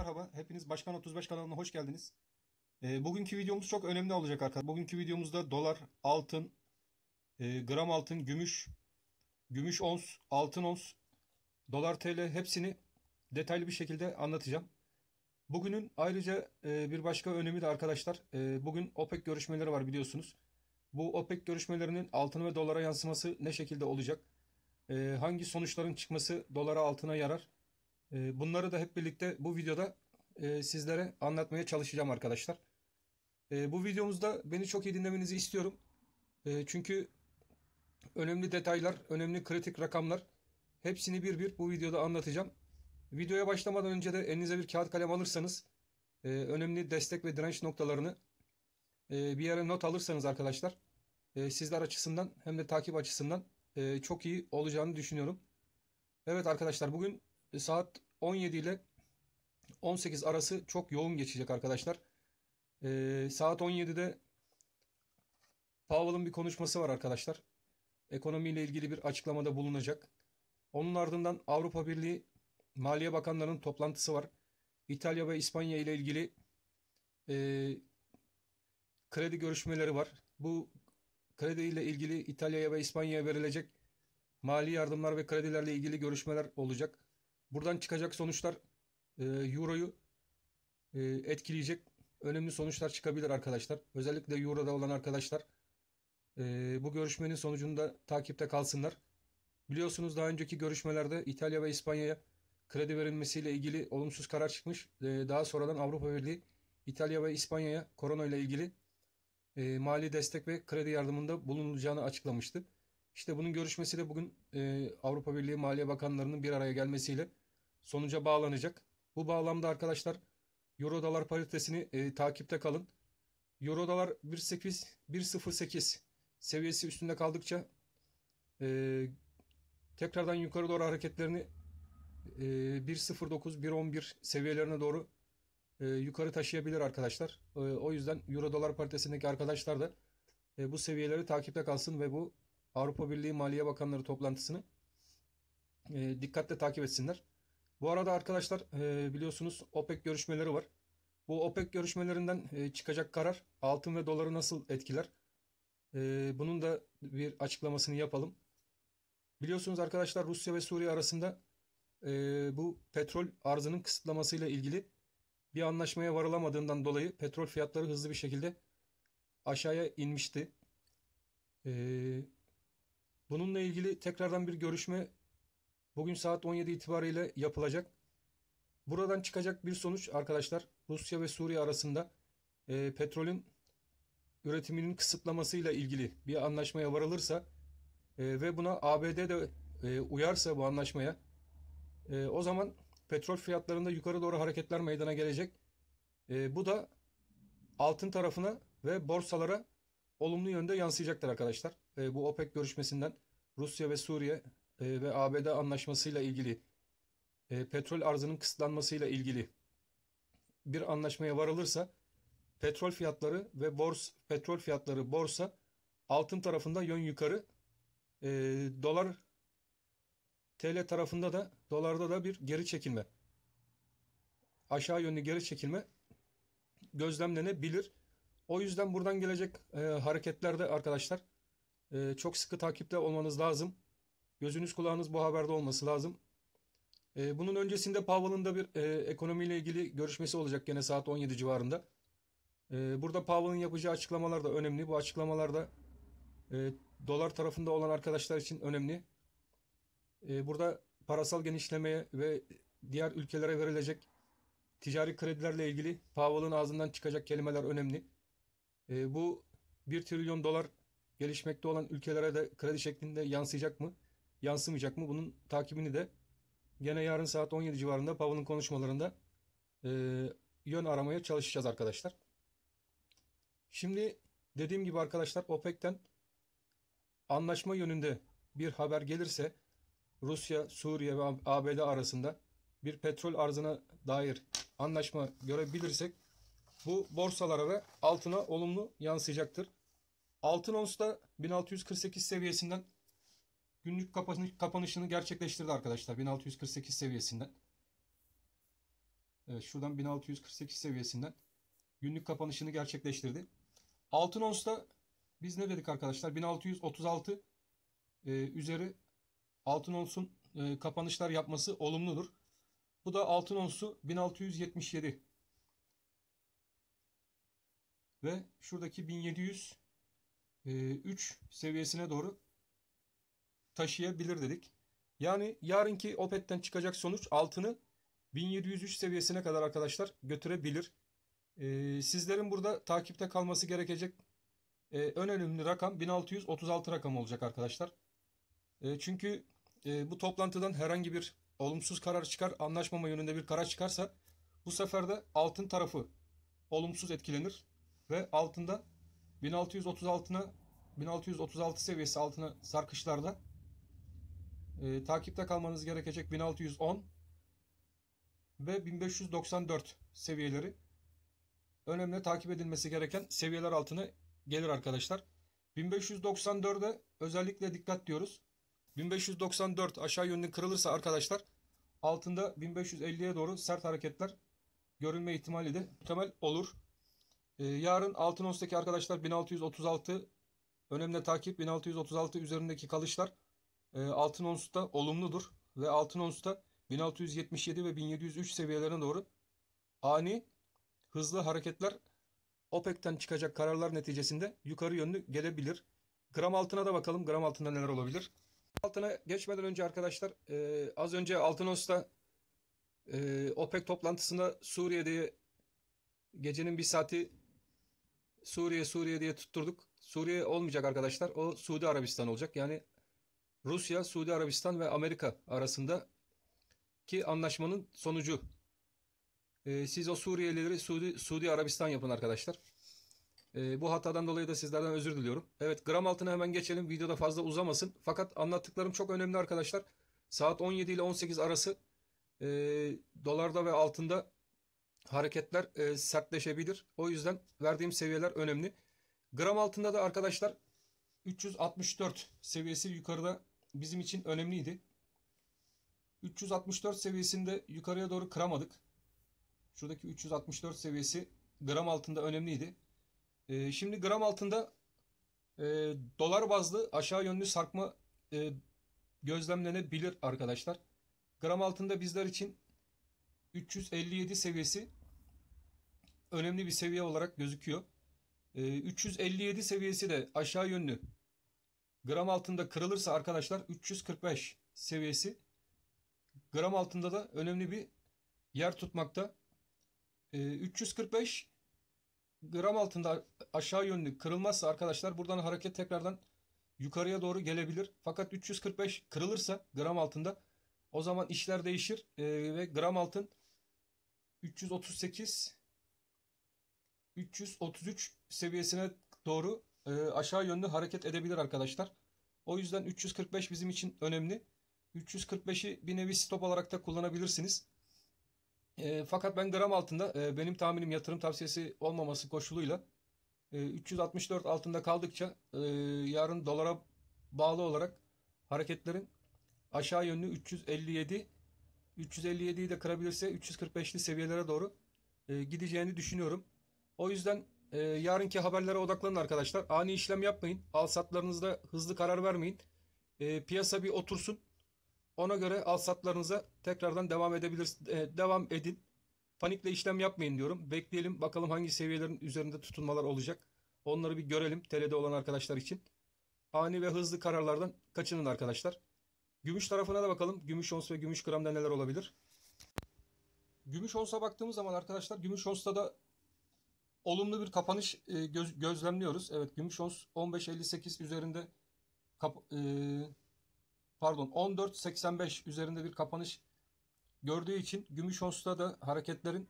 Merhaba, hepiniz Başkan 35 kanalına hoş geldiniz. E, bugünkü videomuz çok önemli olacak arkadaşlar. Bugünkü videomuzda dolar, altın, e, gram altın, gümüş, gümüş ons, altın ons, dolar TL hepsini detaylı bir şekilde anlatacağım. Bugünün ayrıca e, bir başka önemi de arkadaşlar, e, bugün OPEC görüşmeleri var biliyorsunuz. Bu OPEC görüşmelerinin altın ve dolara yansıması ne şekilde olacak? E, hangi sonuçların çıkması dolara altına yarar? Ee, bunları da hep birlikte bu videoda e, sizlere anlatmaya çalışacağım arkadaşlar. Ee, bu videomuzda beni çok iyi dinlemenizi istiyorum. Ee, çünkü önemli detaylar, önemli kritik rakamlar hepsini bir bir bu videoda anlatacağım. Videoya başlamadan önce de elinize bir kağıt kalem alırsanız e, önemli destek ve direnç noktalarını e, bir yere not alırsanız arkadaşlar sizler açısından hem de takip açısından çok iyi olacağını düşünüyorum. Evet arkadaşlar bugün saat 17 ile 18 arası çok yoğun geçecek arkadaşlar. Ee, saat 17'de Powell'ın bir konuşması var arkadaşlar. Ekonomiyle ilgili bir açıklamada bulunacak. Onun ardından Avrupa Birliği Maliye Bakanlarının toplantısı var. İtalya ve İspanya ile ilgili e, kredi görüşmeleri var. Bu kredi ile ilgili İtalya'ya ve İspanya'ya verilecek mali yardımlar ve kredilerle ilgili görüşmeler olacak. Buradan çıkacak sonuçlar e, Euro'yu e, etkileyecek önemli sonuçlar çıkabilir arkadaşlar. Özellikle Euro'da olan arkadaşlar e, bu görüşmenin sonucunda takipte kalsınlar. Biliyorsunuz daha önceki görüşmelerde İtalya ve İspanya'ya kredi verilmesiyle ilgili olumsuz karar çıkmış. E, daha sonradan Avrupa Birliği İtalya ve İspanya'ya korona ile ilgili e, mali destek ve kredi yardımında bulunulacağını açıklamıştı. İşte bunun görüşmesi de bugün e, Avrupa Birliği Maliye Bakanlarının bir araya gelmesiyle sonuca bağlanacak. Bu bağlamda arkadaşlar Eurodolar paritesini e, takipte kalın. Eurodolar 1.8 1.08 seviyesi üstünde kaldıkça e, tekrardan yukarı doğru hareketlerini e, 1.09 1.11 seviyelerine doğru e, yukarı taşıyabilir arkadaşlar. E, o yüzden Eurodolar paritesindeki arkadaşlar da e, bu seviyeleri takipte kalsın ve bu Avrupa Birliği Maliye Bakanları toplantısını e, dikkatle takip etsinler. Bu arada arkadaşlar e, biliyorsunuz OPEC görüşmeleri var. Bu OPEC görüşmelerinden e, çıkacak karar altın ve doları nasıl etkiler? E, bunun da bir açıklamasını yapalım. Biliyorsunuz arkadaşlar Rusya ve Suriye arasında bu petrol arzının kısıtlamasıyla ilgili bir anlaşmaya varılamadığından dolayı petrol fiyatları hızlı bir şekilde aşağıya inmişti. bununla ilgili tekrardan bir görüşme Bugün saat 17 itibariyle yapılacak. Buradan çıkacak bir sonuç arkadaşlar Rusya ve Suriye arasında e, petrolün üretiminin kısıtlamasıyla ilgili bir anlaşmaya varılırsa e, ve buna ABD de e, uyarsa bu anlaşmaya e, o zaman petrol fiyatlarında yukarı doğru hareketler meydana gelecek. E, bu da altın tarafına ve borsalara olumlu yönde yansıyacaktır arkadaşlar. E, bu OPEC görüşmesinden Rusya ve Suriye e, ve ABD anlaşmasıyla ilgili, e, petrol arzının kısıtlanmasıyla ilgili bir anlaşmaya varılırsa petrol fiyatları ve bors petrol fiyatları borsa altın tarafında yön yukarı e, dolar TL tarafında da dolarda da bir geri çekilme aşağı yönlü geri çekilme gözlemlenebilir. O yüzden buradan gelecek e, hareketlerde arkadaşlar e, çok sıkı takipte olmanız lazım. Gözünüz kulağınız bu haberde olması lazım. E, bunun öncesinde Powell'ın da bir e, ekonomiyle ilgili görüşmesi olacak gene saat 17 civarında. E, burada Powell'ın yapacağı açıklamalar da önemli. Bu açıklamalar da e, dolar tarafında olan arkadaşlar için önemli. E, burada parasal genişlemeye ve diğer ülkelere verilecek ticari kredilerle ilgili Powell'ın ağzından çıkacak kelimeler önemli. E, bu 1 trilyon dolar gelişmekte olan ülkelere de kredi şeklinde yansıyacak mı? yansımayacak mı? Bunun takibini de gene yarın saat 17 civarında Pavel'in konuşmalarında e, yön aramaya çalışacağız arkadaşlar. Şimdi dediğim gibi arkadaşlar OPEC'ten anlaşma yönünde bir haber gelirse Rusya, Suriye ve ABD arasında bir petrol arzına dair anlaşma görebilirsek bu borsalara ve altına olumlu yansıyacaktır. Altın ons da 1648 seviyesinden günlük kapanışını gerçekleştirdi arkadaşlar 1648 seviyesinden. Evet şuradan 1648 seviyesinden günlük kapanışını gerçekleştirdi. Altın onsta biz ne dedik arkadaşlar? 1636 e, üzeri altın onsun e, kapanışlar yapması olumludur. Bu da altın onsu 1677 ve şuradaki 1703 e, seviyesine doğru taşıyabilir dedik. Yani yarınki Opet'ten çıkacak sonuç altını 1703 seviyesine kadar arkadaşlar götürebilir. Ee, sizlerin burada takipte kalması gerekecek e, en önemli rakam 1636 rakam olacak arkadaşlar. E, çünkü e, bu toplantıdan herhangi bir olumsuz karar çıkar, anlaşmama yönünde bir karar çıkarsa bu sefer de altın tarafı olumsuz etkilenir ve altında 1636'na 1636 seviyesi altına sarkışlarda e, takipte kalmanız gerekecek 1610 ve 1594 seviyeleri. Önemli takip edilmesi gereken seviyeler altını gelir arkadaşlar. 1594'e özellikle dikkat diyoruz. 1594 aşağı yönlü kırılırsa arkadaşlar altında 1550'ye doğru sert hareketler görünme ihtimali de temel olur. Ee, yarın altın arkadaşlar 1636 önemli takip 1636 üzerindeki kalışlar ee, altın onsta olumludur ve altın onsta 1677 ve 1703 seviyelerine doğru ani hızlı hareketler OPEC'ten çıkacak kararlar neticesinde yukarı yönlü gelebilir. Gram altına da bakalım. Gram altında neler olabilir? Altına geçmeden önce arkadaşlar e, az önce altın onsta e, OPEC toplantısında Suriye'de gecenin bir saati Suriye Suriye diye tutturduk. Suriye olmayacak arkadaşlar. O Suudi Arabistan olacak. Yani Rusya, Suudi Arabistan ve Amerika arasında ki anlaşmanın sonucu. Ee, siz o Suriyelileri Suudi, Suudi Arabistan yapın arkadaşlar. Ee, bu hatadan dolayı da sizlerden özür diliyorum. Evet gram altına hemen geçelim. Videoda fazla uzamasın. Fakat anlattıklarım çok önemli arkadaşlar. Saat 17 ile 18 arası e, dolarda ve altında hareketler e, sertleşebilir. O yüzden verdiğim seviyeler önemli. Gram altında da arkadaşlar 364 seviyesi yukarıda bizim için önemliydi. 364 seviyesinde yukarıya doğru kıramadık. Şuradaki 364 seviyesi gram altında önemliydi. E, şimdi gram altında e, dolar bazlı aşağı yönlü sarkma e, gözlemlenebilir arkadaşlar. Gram altında bizler için 357 seviyesi önemli bir seviye olarak gözüküyor. E, ee, 357 seviyesi de aşağı yönlü Gram altında kırılırsa arkadaşlar 345 seviyesi gram altında da önemli bir yer tutmakta. E, ee, 345 gram altında aşağı yönlü kırılmazsa arkadaşlar buradan hareket tekrardan yukarıya doğru gelebilir. Fakat 345 kırılırsa gram altında o zaman işler değişir e, ve gram altın 338 333 seviyesine doğru e, aşağı yönlü hareket edebilir arkadaşlar. O yüzden 345 bizim için önemli. 345'i bir nevi stop olarak da kullanabilirsiniz. E, fakat ben gram altında e, benim tahminim yatırım tavsiyesi olmaması koşuluyla e, 364 altında kaldıkça e, yarın dolara bağlı olarak hareketlerin aşağı yönlü 357 357'yi de kırabilirse 345'li seviyelere doğru e, gideceğini düşünüyorum. O yüzden e, yarınki haberlere odaklanın arkadaşlar. Ani işlem yapmayın. Al satlarınızda hızlı karar vermeyin. E, piyasa bir otursun. Ona göre al satlarınıza tekrardan devam edebilir e, devam edin. Panikle işlem yapmayın diyorum. Bekleyelim bakalım hangi seviyelerin üzerinde tutunmalar olacak. Onları bir görelim TL'de olan arkadaşlar için. Ani ve hızlı kararlardan kaçının arkadaşlar. Gümüş tarafına da bakalım. Gümüş ons ve gümüş gramda neler olabilir? Gümüş onsa baktığımız zaman arkadaşlar Gümüş onsta da olumlu bir kapanış e, göz, gözlemliyoruz. Evet gümüş ons 15.58 üzerinde kap, e, pardon 14.85 üzerinde bir kapanış gördüğü için gümüş onsta da hareketlerin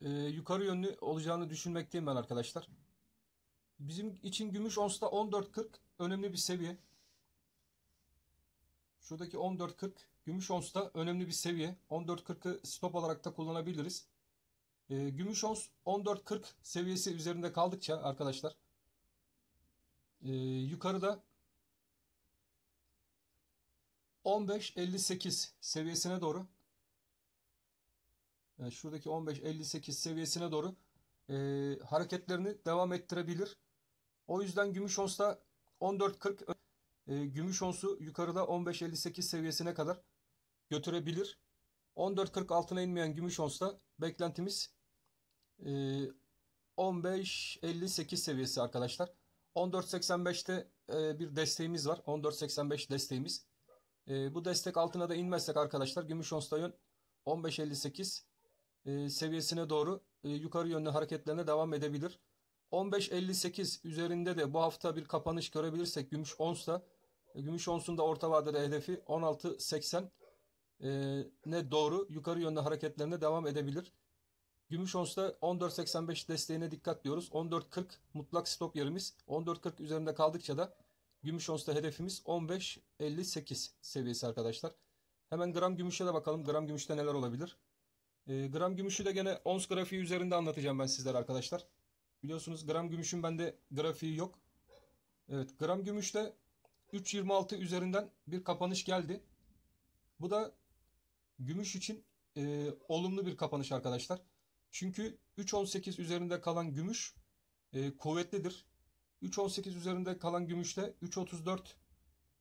e, yukarı yönlü olacağını düşünmekteyim ben arkadaşlar. Bizim için gümüş onsta 14.40 önemli bir seviye. Şuradaki 14.40 gümüş onsta önemli bir seviye. 14.40'ı stop olarak da kullanabiliriz. E, ee, gümüş ons 14.40 seviyesi üzerinde kaldıkça arkadaşlar e, yukarıda 15.58 seviyesine doğru yani şuradaki 15.58 seviyesine doğru e, hareketlerini devam ettirebilir. O yüzden gümüş ons da 14.40 e, gümüş onsu yukarıda 15.58 seviyesine kadar götürebilir. 14.40 altına inmeyen gümüş ons da beklentimiz 15.58 ee, seviyesi arkadaşlar. 14.85'te e, bir desteğimiz var. 14.85 desteğimiz. E, bu destek altına da inmezsek arkadaşlar gümüş onsta yön 15.58 e, seviyesine doğru yukarı yönlü hareketlerine devam edebilir. 15.58 üzerinde de bu hafta bir kapanış görebilirsek gümüş onsta gümüş onsun da orta vadede hedefi 16.80 ne doğru yukarı yönlü hareketlerine devam edebilir. Gümüş onsta 14.85 desteğine dikkat diyoruz. 14.40 mutlak stop yerimiz. 14.40 üzerinde kaldıkça da gümüş onsta hedefimiz 15.58 seviyesi arkadaşlar. Hemen gram gümüşe de bakalım. Gram gümüşte neler olabilir? E, gram gümüşü de gene ons grafiği üzerinde anlatacağım ben sizlere arkadaşlar. Biliyorsunuz gram gümüşün bende grafiği yok. Evet gram gümüşte 3.26 üzerinden bir kapanış geldi. Bu da gümüş için e, olumlu bir kapanış arkadaşlar. Çünkü 3.18 üzerinde kalan gümüş e, kuvvetlidir. 3.18 üzerinde kalan gümüşte 3.34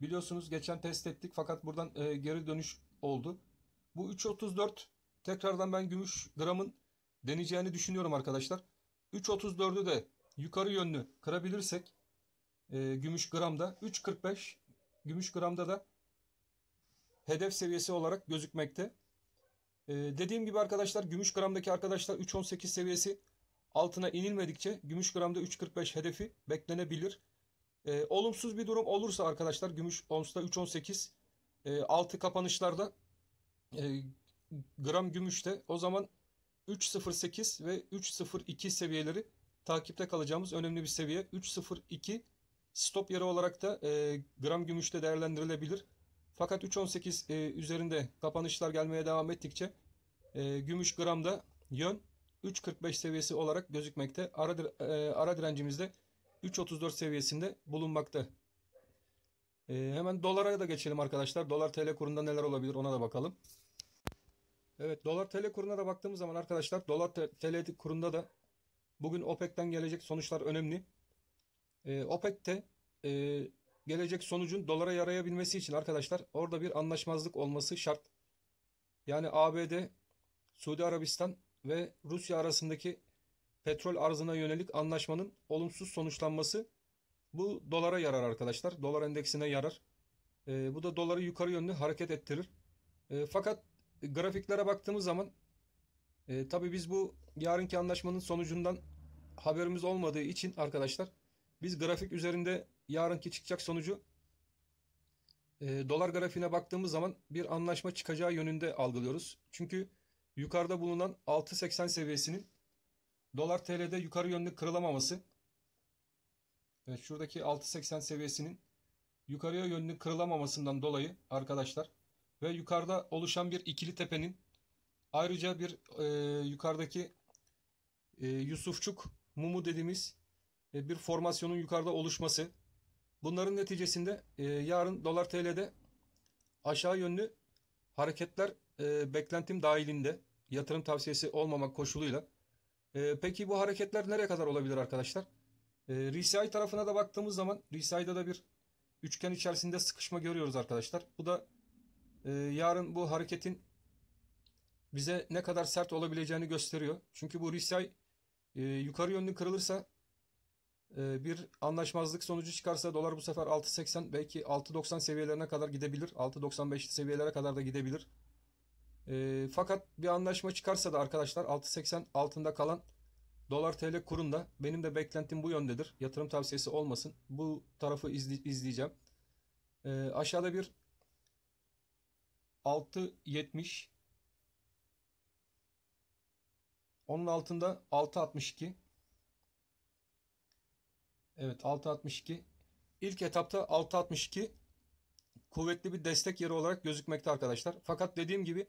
biliyorsunuz geçen test ettik fakat buradan e, geri dönüş oldu. Bu 3.34 tekrardan ben gümüş gramın deneyeceğini düşünüyorum arkadaşlar. 3.34'ü de yukarı yönlü kırabilirsek e, gümüş gramda 3.45 gümüş gramda da hedef seviyesi olarak gözükmekte. Ee, dediğim gibi arkadaşlar gümüş gramdaki arkadaşlar 3.18 seviyesi altına inilmedikçe gümüş gramda 3.45 hedefi beklenebilir. Ee, olumsuz bir durum olursa arkadaşlar gümüş onsta 3.18 e, altı kapanışlarda e, gram gümüşte o zaman 3.08 ve 3.02 seviyeleri takipte kalacağımız önemli bir seviye. 3.02 stop yeri olarak da e, gram gümüşte değerlendirilebilir. Fakat 3.18 e, üzerinde kapanışlar gelmeye devam ettikçe e, gümüş gramda yön 3.45 seviyesi olarak gözükmekte. Ara, e, ara direncimizde 3.34 seviyesinde bulunmakta. E, hemen dolara da geçelim arkadaşlar. Dolar TL kurunda neler olabilir ona da bakalım. Evet dolar TL kuruna da baktığımız zaman arkadaşlar dolar TL kurunda da bugün OPEC'ten gelecek sonuçlar önemli. E, OPEC'te e, gelecek sonucun dolara yarayabilmesi için arkadaşlar orada bir anlaşmazlık olması şart. Yani ABD, Suudi Arabistan ve Rusya arasındaki petrol arzına yönelik anlaşmanın olumsuz sonuçlanması bu dolara yarar arkadaşlar. Dolar endeksine yarar. E, bu da doları yukarı yönlü hareket ettirir. E, fakat grafiklere baktığımız zaman e, tabii biz bu yarınki anlaşmanın sonucundan haberimiz olmadığı için arkadaşlar biz grafik üzerinde yarınki çıkacak sonucu e, dolar grafiğine baktığımız zaman bir anlaşma çıkacağı yönünde algılıyoruz. Çünkü yukarıda bulunan 6.80 seviyesinin dolar TL'de yukarı yönlü kırılamaması Evet şuradaki 6.80 seviyesinin yukarıya yönlü kırılamamasından dolayı arkadaşlar ve yukarıda oluşan bir ikili tepenin ayrıca bir e, yukarıdaki e, Yusufçuk mumu dediğimiz e, bir formasyonun yukarıda oluşması Bunların neticesinde e, yarın dolar TL'de aşağı yönlü hareketler e, beklentim dahilinde yatırım tavsiyesi olmamak koşuluyla. E, peki bu hareketler nereye kadar olabilir arkadaşlar? E, RSI tarafına da baktığımız zaman RSI'da da bir üçgen içerisinde sıkışma görüyoruz arkadaşlar. Bu da e, yarın bu hareketin bize ne kadar sert olabileceğini gösteriyor. Çünkü bu RSI e, yukarı yönlü kırılırsa ee, bir anlaşmazlık sonucu çıkarsa dolar bu sefer 6.80 belki 6.90 seviyelerine kadar gidebilir. 6.95 seviyelere kadar da gidebilir. E, fakat bir anlaşma çıkarsa da arkadaşlar 6.80 altında kalan dolar TL kurunda benim de beklentim bu yöndedir. Yatırım tavsiyesi olmasın. Bu tarafı izli, izleyeceğim. E, aşağıda bir 6.70 onun altında 6.62 Evet 662. İlk etapta 662 kuvvetli bir destek yeri olarak gözükmekte arkadaşlar. Fakat dediğim gibi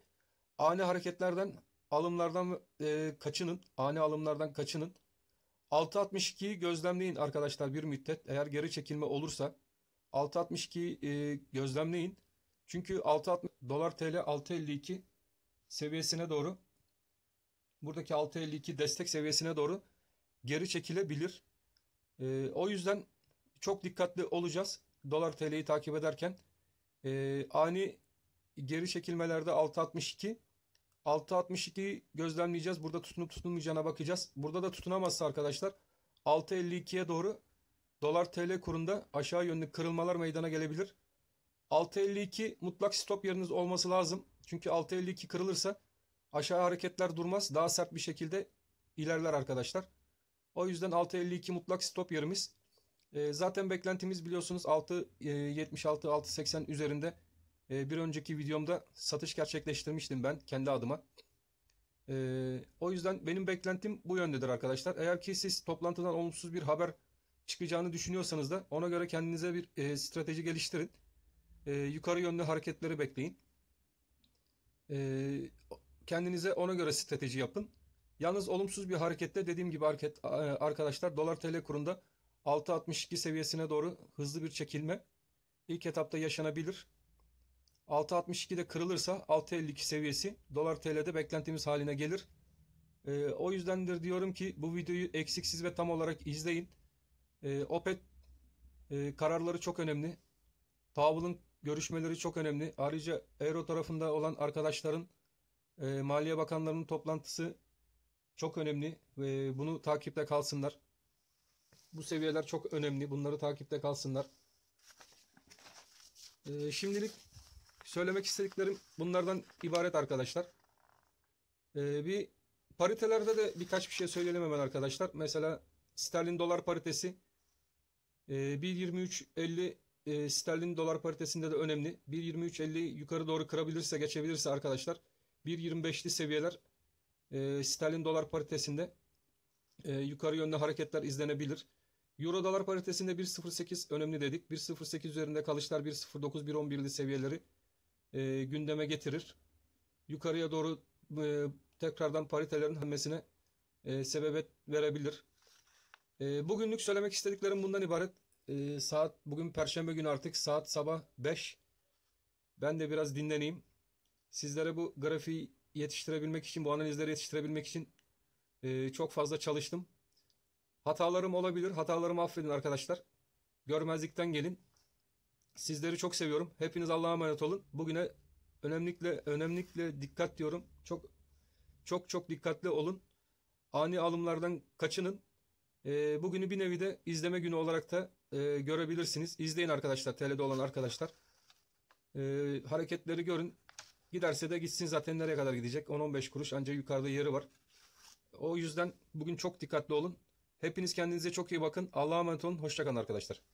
ani hareketlerden alımlardan e, kaçının. Ani alımlardan kaçının. 6.62'yi gözlemleyin arkadaşlar bir müddet. Eğer geri çekilme olursa 6.62'yi e, gözlemleyin. Çünkü 6 dolar TL 6.52 seviyesine doğru buradaki 6.52 destek seviyesine doğru geri çekilebilir. E, o yüzden çok dikkatli olacağız. Dolar TL'yi takip ederken e, ani geri çekilmelerde 6.62 6.62'yi gözlemleyeceğiz. Burada tutunup tutunmayacağına bakacağız. Burada da tutunamazsa arkadaşlar 6.52'ye doğru dolar TL kurunda aşağı yönlü kırılmalar meydana gelebilir. 6.52 mutlak stop yeriniz olması lazım. Çünkü 6.52 kırılırsa aşağı hareketler durmaz. Daha sert bir şekilde ilerler arkadaşlar. O yüzden 6.52 mutlak stop yerimiz. Ee, zaten beklentimiz biliyorsunuz 6.76-6.80 e, üzerinde. Ee, bir önceki videomda satış gerçekleştirmiştim ben kendi adıma. Ee, o yüzden benim beklentim bu yöndedir arkadaşlar. Eğer ki siz toplantıdan olumsuz bir haber çıkacağını düşünüyorsanız da ona göre kendinize bir e, strateji geliştirin. yukarı yönlü hareketleri bekleyin. kendinize ona göre strateji yapın. Yalnız olumsuz bir harekette dediğim gibi e, arkadaşlar dolar tl kurunda 6.62 seviyesine doğru hızlı bir çekilme ilk etapta yaşanabilir. 6.62'de kırılırsa 6.52 seviyesi dolar tl'de beklentimiz haline gelir. E, o yüzdendir diyorum ki bu videoyu eksiksiz ve tam olarak izleyin. E, OPEC e, kararları çok önemli. Powell'ın görüşmeleri çok önemli. Ayrıca Euro tarafında olan arkadaşların e, Maliye Bakanlarının toplantısı çok önemli. E, bunu takipte kalsınlar. Bu seviyeler çok önemli. Bunları takipte kalsınlar. E, şimdilik söylemek istediklerim bunlardan ibaret arkadaşlar. E, bir paritelerde de birkaç bir şey söyleyelim hemen arkadaşlar. Mesela sterlin dolar paritesi e, ee, 1.23.50 e, sterlin dolar paritesinde de önemli. 1.23.50 yukarı doğru kırabilirse geçebilirse arkadaşlar 1.25'li seviyeler e, ee, sterlin dolar paritesinde e, yukarı yönlü hareketler izlenebilir. Euro dolar paritesinde 1.08 önemli dedik. 1.08 üzerinde kalışlar 1.09 1.11'li seviyeleri e, gündeme getirir. Yukarıya doğru e, tekrardan paritelerin hamlesine e, sebebet verebilir. E, bugünlük söylemek istediklerim bundan ibaret. E, saat bugün perşembe günü artık saat sabah 5. Ben de biraz dinleneyim. Sizlere bu grafiği yetiştirebilmek için, bu analizleri yetiştirebilmek için e, çok fazla çalıştım. Hatalarım olabilir. Hatalarımı affedin arkadaşlar. Görmezlikten gelin. Sizleri çok seviyorum. Hepiniz Allah'a emanet olun. Bugüne önemlikle önemlikle dikkat diyorum. Çok çok çok dikkatli olun. Ani alımlardan kaçının. E, bugünü bir nevi de izleme günü olarak da e, görebilirsiniz. İzleyin arkadaşlar, TL'de olan arkadaşlar. E, hareketleri görün. Giderse de gitsin zaten nereye kadar gidecek? 10-15 kuruş ancak yukarıda yeri var. O yüzden bugün çok dikkatli olun. Hepiniz kendinize çok iyi bakın. Allah'a emanet olun. Hoşçakalın arkadaşlar.